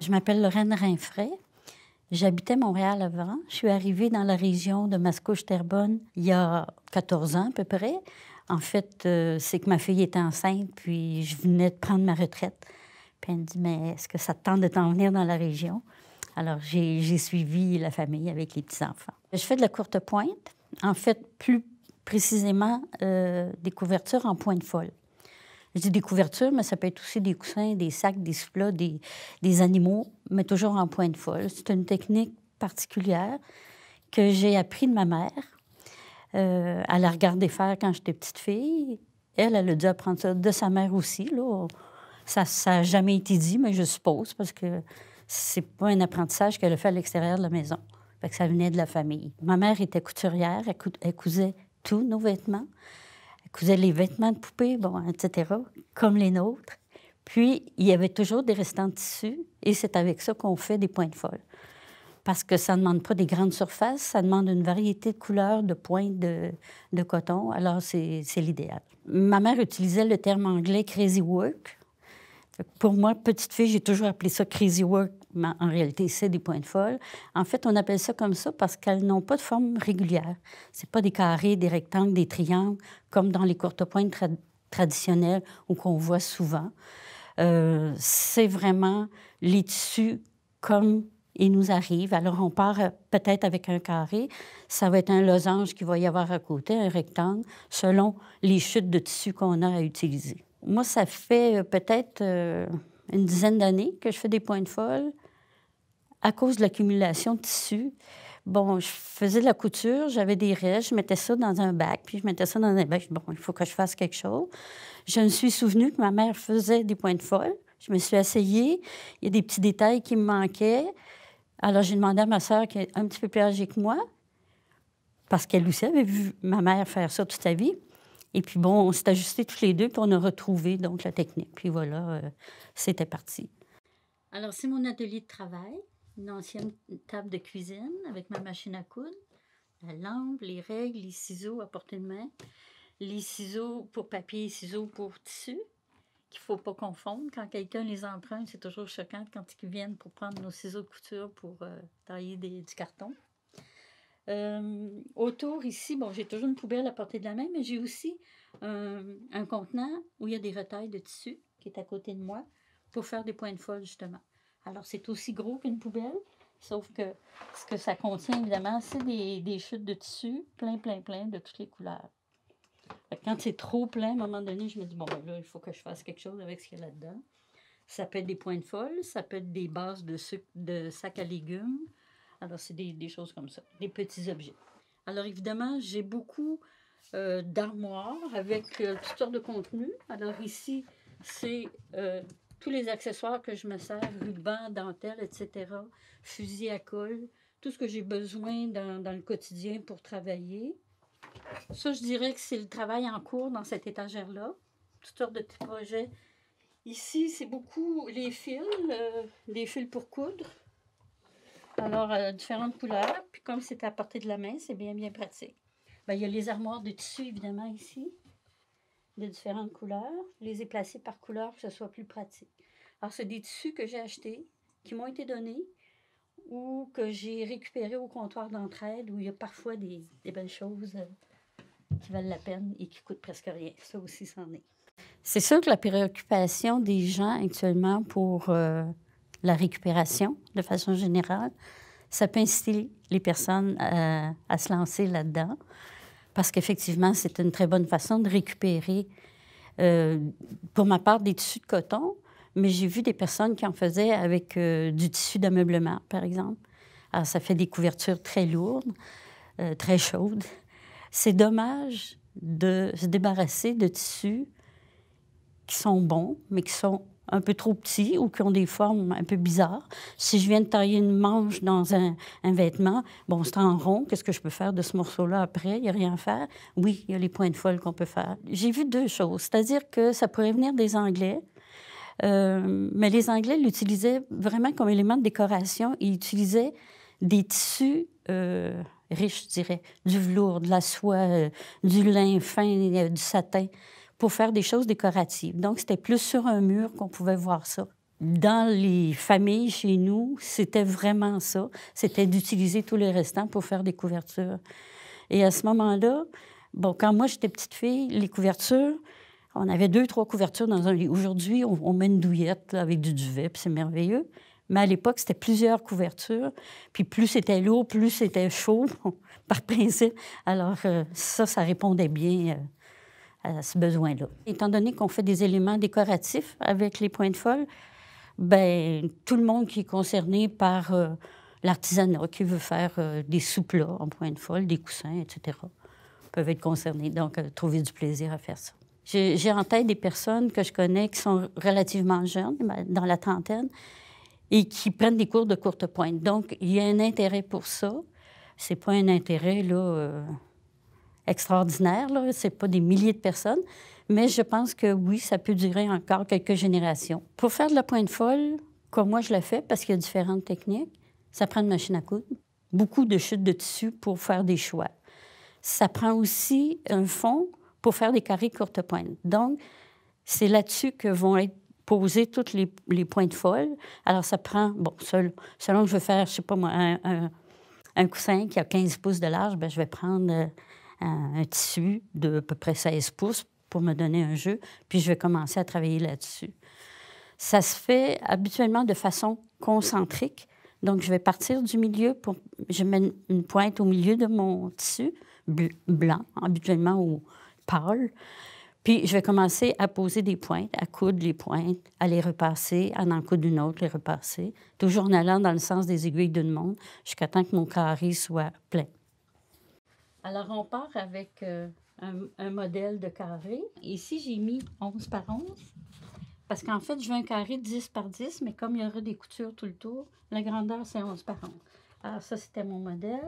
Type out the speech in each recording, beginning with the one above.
Je m'appelle Lorraine Rinfray. J'habitais Montréal avant. Je suis arrivée dans la région de Mascouche-Terrebonne il y a 14 ans à peu près. En fait, euh, c'est que ma fille était enceinte, puis je venais de prendre ma retraite. Puis elle me dit, mais est-ce que ça te tente de t'en venir dans la région? Alors, j'ai suivi la famille avec les petits-enfants. Je fais de la courte pointe. En fait, plus précisément, euh, des couvertures en pointe folle. Je dis des couvertures, mais ça peut être aussi des coussins, des sacs, des souplats, des, des animaux, mais toujours en pointe folle. C'est une technique particulière que j'ai appris de ma mère. Euh, elle a regardé faire quand j'étais petite fille. Elle, elle a dû apprendre ça de sa mère aussi. Là. Ça n'a jamais été dit, mais je suppose, parce que c'est pas un apprentissage qu'elle a fait à l'extérieur de la maison. Fait que ça venait de la famille. Ma mère était couturière, elle cousait tous nos vêtements cousaient les vêtements de poupées, bon, etc., comme les nôtres. Puis, il y avait toujours des restants de tissu, et c'est avec ça qu'on fait des pointes folles. Parce que ça ne demande pas des grandes surfaces, ça demande une variété de couleurs, de pointes de coton. Alors, c'est l'idéal. Ma mère utilisait le terme anglais crazy work. Pour moi, petite fille, j'ai toujours appelé ça crazy work mais en réalité, c'est des pointes folles. En fait, on appelle ça comme ça parce qu'elles n'ont pas de forme régulière. Ce pas des carrés, des rectangles, des triangles, comme dans les courtes pointes traditionnelles ou qu'on voit souvent. Euh, c'est vraiment les tissus comme ils nous arrivent. Alors, on part euh, peut-être avec un carré. Ça va être un losange qui va y avoir à côté, un rectangle, selon les chutes de tissu qu'on a à utiliser. Moi, ça fait euh, peut-être une dizaine d'années que je fais des pointes folles à cause de l'accumulation de tissus, bon, je faisais de la couture, j'avais des restes, je mettais ça dans un bac, puis je mettais ça dans un bac. Bon, il faut que je fasse quelque chose. Je me suis souvenue que ma mère faisait des points de folles. Je me suis essayée. Il y a des petits détails qui me manquaient. Alors, j'ai demandé à ma sœur, qui est un petit peu plus âgée que moi, parce qu'elle aussi avait vu ma mère faire ça toute sa vie. Et puis, bon, on s'est ajustés tous les deux, pour on a retrouvé donc la technique. Puis voilà, euh, c'était parti. Alors, c'est mon atelier de travail une ancienne table de cuisine avec ma machine à coudre, la lampe, les règles, les ciseaux à portée de main, les ciseaux pour papier et ciseaux pour tissu, qu'il ne faut pas confondre. Quand quelqu'un les emprunte, c'est toujours choquant quand ils viennent pour prendre nos ciseaux de couture pour euh, tailler du carton. Euh, autour ici, bon, j'ai toujours une poubelle à portée de la main, mais j'ai aussi un contenant où il y a des retailles de tissu qui est à côté de moi pour faire des points de folle justement. Alors, c'est aussi gros qu'une poubelle, sauf que ce que ça contient, évidemment, c'est des, chutes de tissu, plein, plein, plein, de toutes les couleurs. Quand c'est trop plein, à un moment donné, je me dis, bon, ben là, il faut que je fasse quelque chose avec ce qu'il y a là-dedans. Ça peut être des de folles, ça peut être des bases de, de sacs à légumes. Alors, c'est des, choses comme ça, des petits objets. Alors, évidemment, j'ai beaucoup euh, d'armoires avec euh, toutes sortes de contenus. Alors, ici, c'est euh, tous les accessoires que je me sers, rubans, dentelles, etc., fusil à colle, tout ce que j'ai besoin dans, le quotidien pour travailler. Ça, je dirais que c'est le travail en cours dans cette étagère-là. Toutes sortes de petits projets. Ici, c'est beaucoup les fils, euh, les fils pour coudre. Alors, euh, différentes couleurs. Puis comme c'est à portée de la main, c'est bien, bien pratique. Ben, il y a les armoires de tissu, évidemment, ici de différentes couleurs. les ai placés par couleur pour que ce soit plus pratique. Alors, c'est des tissus que j'ai achetés, qui m'ont été donnés ou que j'ai récupérés au comptoir d'entraide où il y a parfois des, belles choses euh, qui valent la peine et qui coûtent presque rien. Ça aussi, c'en est. C'est sûr que la préoccupation des gens actuellement pour euh, la récupération, de façon générale, ça peut inciter les personnes à, euh, à se lancer là-dedans parce qu'effectivement, c'est une très bonne façon de récupérer, euh, pour ma part, des tissus de coton, mais j'ai vu des personnes qui en faisaient avec euh, du tissu d'ameublement, par exemple. Alors, ça fait des couvertures très lourdes, euh, très chaudes. C'est dommage de se débarrasser de tissus qui sont bons, mais qui sont un peu trop petits ou qui ont des formes un peu bizarres. Si je viens de tailler une manche dans un, vêtement, bon, c'est en rond. Qu'est-ce que je peux faire de ce morceau-là après? Il n'y a rien à faire. Oui, il y a les points de folle qu'on peut faire. J'ai vu deux choses. C'est-à-dire que ça pourrait venir des Anglais. Euh, mais les Anglais l'utilisaient vraiment comme élément de décoration. Ils utilisaient des tissus euh, riches, je dirais, du velours, de la soie, euh, du lin fin, du satin pour faire des choses décoratives. Donc, c'était plus sur un mur qu'on pouvait voir ça. Dans les familles chez nous, c'était vraiment ça. C'était d'utiliser tous les restants pour faire des couvertures. Et à ce moment-là, bon, quand moi j'étais petite fille, les couvertures, on avait deux, trois couvertures dans un lit. Aujourd'hui, on, met une douillette avec du duvet, puis c'est merveilleux. Mais à l'époque, c'était plusieurs couvertures. Puis plus c'était lourd, plus c'était chaud, par principe. Alors, euh, ça, ça répondait bien. Euh, à ce besoin-là. Étant donné qu'on fait des éléments décoratifs avec les de folle, ben tout le monde qui est concerné par euh, l'artisanat, qui veut faire euh, des sous-plats en de folle, des coussins, etc., peuvent être concernés. Donc, euh, trouver du plaisir à faire ça. J'ai en tête des personnes que je connais qui sont relativement jeunes, ben, dans la trentaine, et qui prennent des cours de courte pointe. Donc, il y a un intérêt pour ça. C'est pas un intérêt, là extraordinaire. Ce C'est pas des milliers de personnes. Mais je pense que oui, ça peut durer encore quelques générations. Pour faire de la pointe folle, comme moi je le fais, parce qu'il y a différentes techniques, ça prend une machine à coudre, beaucoup de chutes de tissu pour faire des choix. Ça prend aussi un fond pour faire des carrés courte pointe. Donc, c'est là-dessus que vont être posées toutes les, les, pointes folles. Alors, ça prend, bon, selon, que je veux faire, je sais pas moi, un, un, un coussin qui a 15 pouces de large, bien, je vais prendre euh, un tissu de à peu près 16 pouces pour me donner un jeu, puis je vais commencer à travailler là-dessus. Ça se fait habituellement de façon concentrique. Donc, je vais partir du milieu Je mets une pointe au milieu de mon tissu, blanc, habituellement ou pâle. Puis, je vais commencer à poser des pointes, à coudre les pointes, à les repasser, à en coudre une autre, les repasser, toujours en allant dans le sens des aiguilles d'une montre, jusqu'à temps que mon carré soit plein. Alors, on part avec euh, un, modèle de carré. Ici, j'ai mis 11 par 11, parce qu'en fait, je veux un carré 10 par 10, mais comme il y aura des coutures tout le tour, la grandeur, c'est 11 par 11. Alors, ça, c'était mon modèle.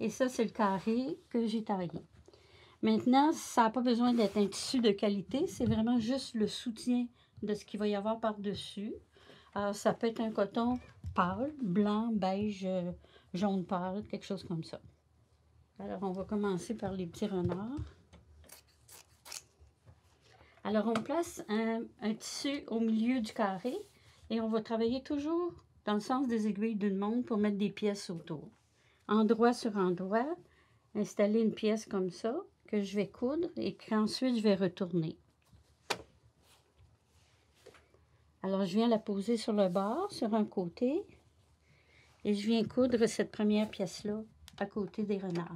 Et ça, c'est le carré que j'ai taillé. Maintenant, ça n'a pas besoin d'être un tissu de qualité, c'est vraiment juste le soutien de ce qu'il va y avoir par-dessus. Alors, ça peut être un coton pâle, blanc, beige, euh, jaune pâle, quelque chose comme ça. Alors, on va commencer par les petits renards. Alors, on place un, tissu au milieu du carré et on va travailler toujours dans le sens des aiguilles d'une montre pour mettre des pièces autour. Endroit sur endroit, installer une pièce comme ça que je vais coudre et qu'ensuite je vais retourner. Alors, je viens la poser sur le bord, sur un côté, et je viens coudre cette première pièce-là à côté des renards.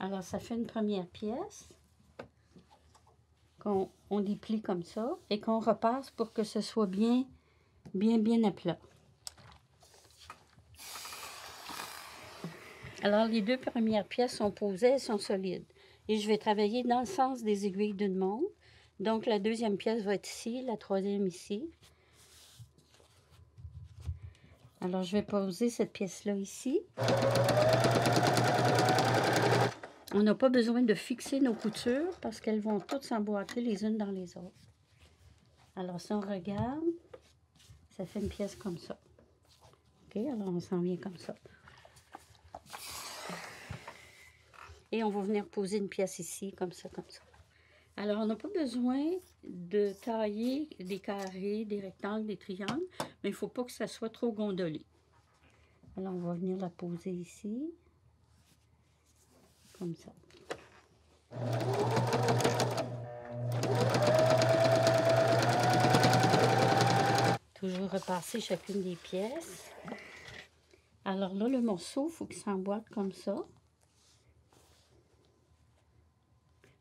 Alors, ça fait une première pièce qu'on on déplie comme ça et qu'on repasse pour que ce soit bien, bien, bien à plat. Alors, les deux premières pièces sont posées, elles sont solides. Et je vais travailler dans le sens des aiguilles d'une montre. Donc, la deuxième pièce va être ici, la troisième ici. Alors, je vais poser cette pièce-là ici. On n'a pas besoin de fixer nos coutures parce qu'elles vont toutes s'emboîter les unes dans les autres. Alors, si on regarde, ça fait une pièce comme ça. OK? Alors, on s'en vient comme ça. Et on va venir poser une pièce ici, comme ça, comme ça. Alors, on n'a pas besoin de tailler des carrés, des rectangles, des triangles, mais il ne faut pas que ça soit trop gondolé. Alors, on va venir la poser ici, comme ça. Toujours repasser chacune des pièces. Alors là, le morceau, il faut qu'il s'emboîte comme ça.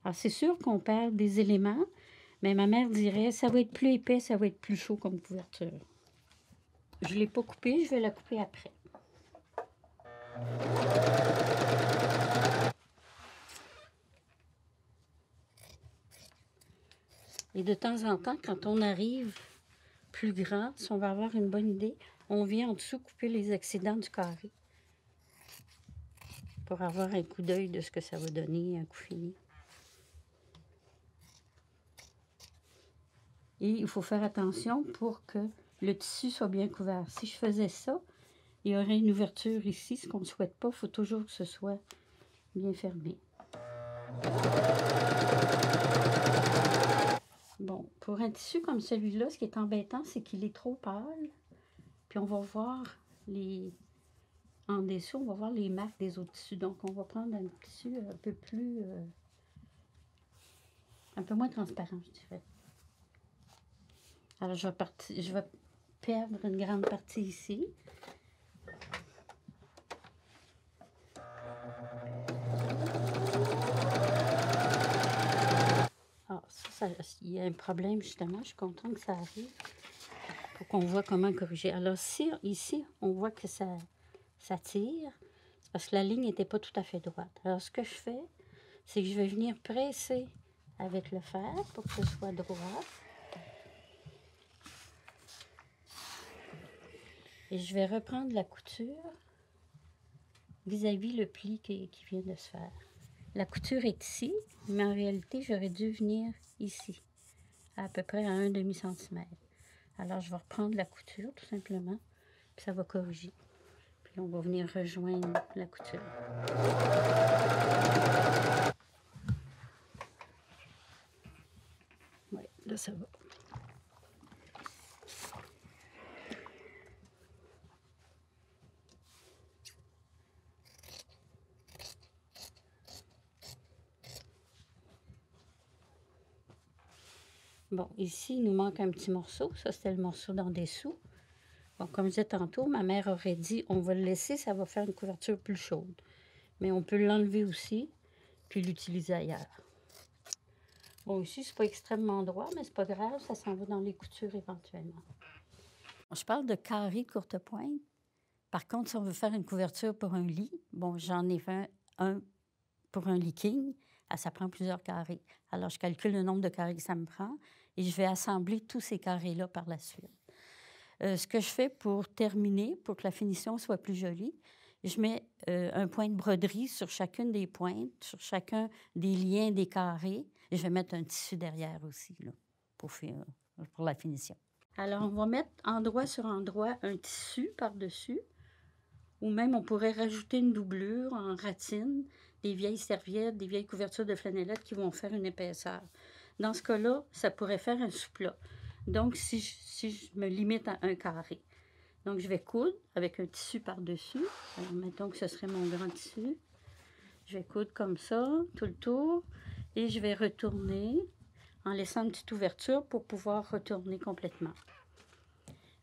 Alors, c'est sûr qu'on perd des éléments, mais ma mère dirait ça va être plus épais, ça va être plus chaud comme couverture. Je ne l'ai pas coupé, je vais la couper après. Et de temps en temps, quand on arrive plus grand, si on va avoir une bonne idée, on vient en dessous couper les excédents du carré pour avoir un coup d'œil de ce que ça va donner, un coup fini. Et il faut faire attention pour que le tissu soit bien couvert. Si je faisais ça, il y aurait une ouverture ici, ce qu'on ne souhaite pas. Il faut toujours que ce soit bien fermé. Bon, pour un tissu comme celui-là, ce qui est embêtant, c'est qu'il est trop pâle. Puis on va voir les... En dessous, on va voir les marques des autres tissus. Donc, on va prendre un tissu un peu plus... Euh, un peu moins transparent, je dirais. Alors, je vais, perdre une grande partie ici. Ah, ça, il y a un problème, justement. Je suis contente que ça arrive pour qu'on voit comment corriger. Alors, ici, on voit que ça, tire, parce que la ligne n'était pas tout à fait droite. Alors, ce que je fais, c'est que je vais venir presser avec le fer pour que ce soit droit. Et je vais reprendre la couture vis-à-vis le pli qui, vient de se faire. La couture est ici, mais en réalité, j'aurais dû venir ici, à, peu près à un demi-centimètre. Alors, je vais reprendre la couture, tout simplement, puis ça va corriger. Puis on va venir rejoindre la couture. Oui, là, ça va. Bon, ici, il nous manque un petit morceau. Ça, c'était le morceau d'en dessous. Bon, comme je disais tantôt, ma mère aurait dit, on va le laisser, ça va faire une couverture plus chaude. Mais on peut l'enlever aussi, puis l'utiliser ailleurs. Bon, ici, c'est pas extrêmement droit, mais c'est pas grave, ça s'en va dans les coutures éventuellement. Je parle de carré courte pointe. Par contre, si on veut faire une couverture pour un lit, bon, j'en ai fait un, un pour un lit king, ah, ça prend plusieurs carrés. Alors, je calcule le nombre de carrés que ça me prend et je vais assembler tous ces carrés-là par la suite. Euh, ce que je fais pour terminer, pour que la finition soit plus jolie, je mets euh, un point de broderie sur chacune des pointes, sur chacun des liens des carrés. Et je vais mettre un tissu derrière aussi, là, pour, euh, pour la finition. Alors, on va mettre endroit sur endroit un tissu par-dessus, ou même on pourrait rajouter une doublure en ratine des vieilles serviettes, des vieilles couvertures de flanellette qui vont faire une épaisseur. Dans ce cas-là, ça pourrait faire un souplat. Donc, si je, si je me limite à un carré. Donc, je vais coudre avec un tissu par-dessus. Alors, mettons que ce serait mon grand tissu. Je vais coudre comme ça, tout le tour. Et je vais retourner en laissant une petite ouverture pour pouvoir retourner complètement.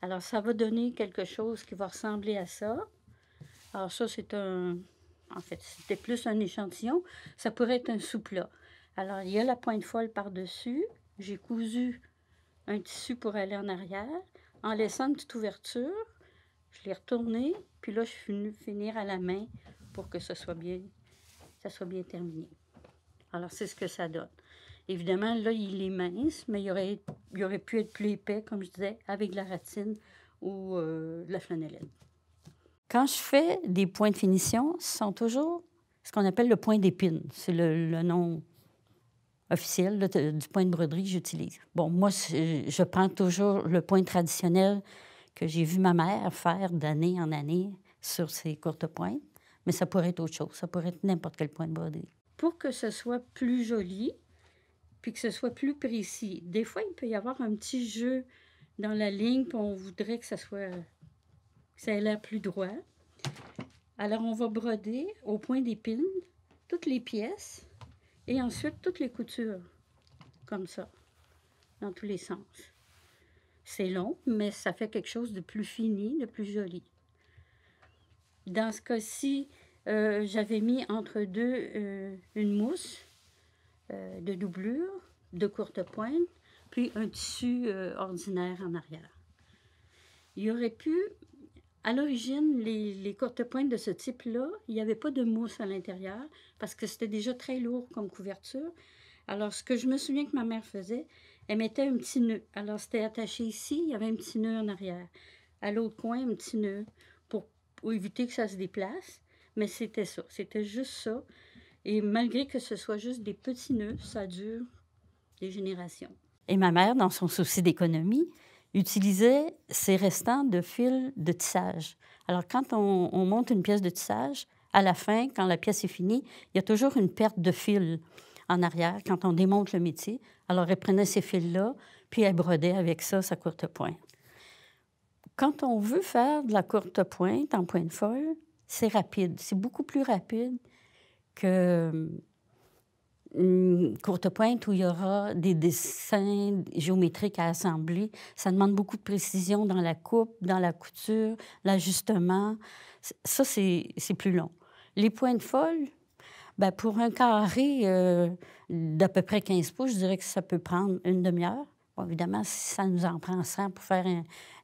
Alors, ça va donner quelque chose qui va ressembler à ça. Alors, ça, c'est un, en fait. C'était plus un échantillon. Ça pourrait être un sous Alors, il y a la pointe folle par-dessus. J'ai cousu un tissu pour aller en arrière, en laissant une petite ouverture. Je l'ai retourné, puis là, je suis finir à la main pour que ce soit bien, ça soit bien terminé. Alors, c'est ce que ça donne. Évidemment, là, il est mince, mais il aurait, il aurait pu être plus épais, comme je disais, avec la ratine ou euh, la flanellette. Quand je fais des points de finition, ce sont toujours ce qu'on appelle le point d'épine. C'est le, nom officiel du point de broderie que j'utilise. Bon, moi, je prends toujours le point traditionnel que j'ai vu ma mère faire d'année en année sur ses courtes pointes, mais ça pourrait être autre chose. Ça pourrait être n'importe quel point de broderie. Pour que ce soit plus joli, puis que ce soit plus précis, des fois, il peut y avoir un petit jeu dans la ligne, puis on voudrait que ça soit ça a l'air plus droit. Alors, on va broder au point d'épine toutes les pièces et ensuite toutes les coutures, comme ça, dans tous les sens. C'est long, mais ça fait quelque chose de plus fini, de plus joli. Dans ce cas-ci, euh, j'avais mis entre deux euh, une mousse euh, de doublure, de courte pointe, puis un tissu ordinaire en arrière. Il aurait pu à l'origine, les, les courtes pointes de ce type-là, il n'y avait pas de mousse à l'intérieur parce que c'était déjà très lourd comme couverture. Alors, ce que je me souviens que ma mère faisait, elle mettait un petit nœud. Alors, c'était attaché ici, il y avait un petit nœud en arrière. À l'autre coin, un petit nœud pour éviter que ça se déplace. Mais c'était ça, c'était juste ça. Et malgré que ce soit juste des petits nœuds, ça dure des générations. Et ma mère, dans son souci d'économie, Utiliser ces restants de fils de tissage. Alors, quand on, monte une pièce de tissage, à la fin, quand la pièce est finie, il y a toujours une perte de fil en arrière quand on démonte le métier. Alors, elle prenait ces fils-là, puis elle brodait avec ça sa courte pointe. Quand on veut faire de la courte pointe en de folle, c'est rapide. C'est beaucoup plus rapide que une courte pointe où il y aura des dessins géométriques à assembler. Ça demande beaucoup de précision dans la coupe, dans la couture, l'ajustement. Ça, c'est plus long. Les pointes folles, ben pour un carré euh, d'à peu près 15 pouces, je dirais que ça peut prendre une demi-heure. évidemment, si ça nous en prend 100 pour faire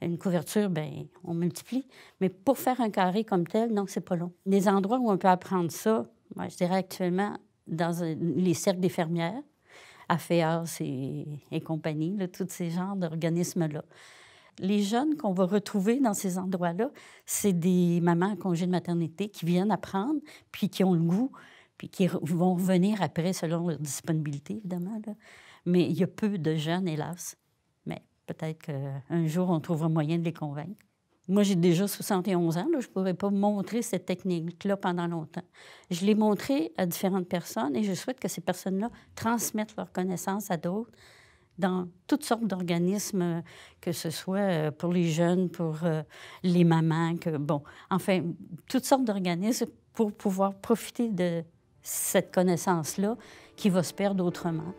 une couverture, ben on multiplie. Mais pour faire un carré comme tel, non, c'est pas long. Les endroits où on peut apprendre ça, moi, ben, je dirais actuellement, dans les cercles des fermières, à e et, compagnie, tous ces genres d'organismes-là. Les jeunes qu'on va retrouver dans ces endroits-là, c'est des mamans en congé de maternité qui viennent apprendre, puis qui ont le goût, puis qui vont revenir après selon leur disponibilité, évidemment. Mais il y a peu de jeunes, hélas. Mais peut-être qu'un jour, on trouvera moyen de les convaincre. Moi, j'ai déjà 71 ans. je ne pouvais pas montrer cette technique-là pendant longtemps. Je l'ai montrée à différentes personnes et je souhaite que ces personnes-là transmettent leurs connaissances à d'autres dans toutes sortes d'organismes, que ce soit euh, pour les jeunes, pour euh, les mamans, que, bon, enfin, toutes sortes d'organismes pour pouvoir profiter de cette connaissance-là qui va se perdre autrement.